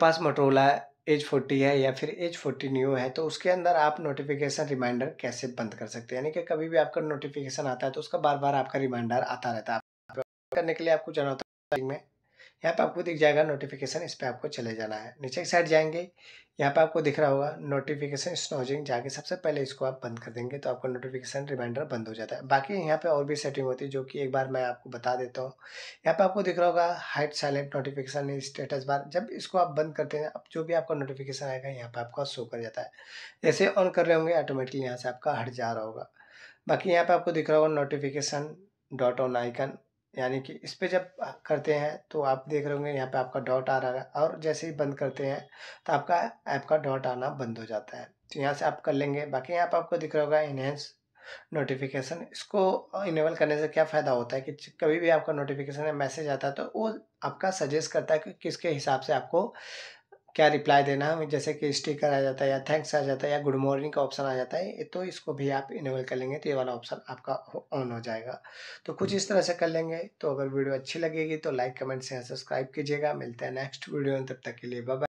पास Motorola as forty है या फिर एज फोर्टी न्यू है तो उसके अंदर आप नोटिफिकेशन रिमाइंडर कैसे बंद कर सकते हैं यानी कि कभी भी आपका नोटिफिकेशन आता है तो उसका बार बार आपका रिमाइंडर आता रहता है करने के लिए आपको जाना होता है में यहाँ पे आपको दिख जाएगा नोटिफिकेशन इस पर आपको चले जाना है नीचे की साइड जाएंगे यहाँ पे आपको दिख रहा होगा नोटिफिकेशन स्नोजिंग जाके सबसे पहले इसको आप बंद कर देंगे तो आपका नोटिफिकेशन रिमाइंडर बंद हो जाता है बाकी यहाँ पे और भी सेटिंग होती है जो कि एक बार मैं आपको बता देता हूँ यहाँ पे आपको दिख रहा होगा hide silent notification status bar जब इसको आप बंद करते हैं अब जो भी आपका नोटिफिकेशन आएगा यहाँ पर आपका शो कर जाता है जैसे ऑन कर रहे होंगे ऑटोमेटिकली यहाँ से आपका हट जा रहा होगा बाकी यहाँ पर आपको दिख रहा होगा नोटिफिकेशन डॉट ऑन आइकन यानी कि इस पर जब करते हैं तो आप देख रहे होंगे यहाँ पे आपका डॉट आ रहा है और जैसे ही बंद करते हैं तो आपका ऐप का डॉट आना बंद हो जाता है तो यहाँ से आप कर लेंगे बाकी यहाँ पर आपको दिख रहा होगा इनहेंस नोटिफिकेशन इसको इनेबल करने से क्या फ़ायदा होता है कि कभी भी आपका नोटिफिकेशन या मैसेज आता है तो वो आपका सजेस्ट करता है कि किसके हिसाब से आपको क्या रिप्लाई देना है जैसे कि स्टिकर आ जाता है या थैंक्स आ जाता है या गुड मॉर्निंग का ऑप्शन आ जाता है तो इसको भी आप इनेबल कर लेंगे तो ये वाला ऑप्शन आपका ऑन हो जाएगा तो कुछ इस तरह से कर लेंगे तो अगर वीडियो अच्छी लगेगी तो लाइक कमेंट से सब्सक्राइब कीजिएगा मिलते हैं नेक्स्ट वीडियो में तब तक के लिए बाय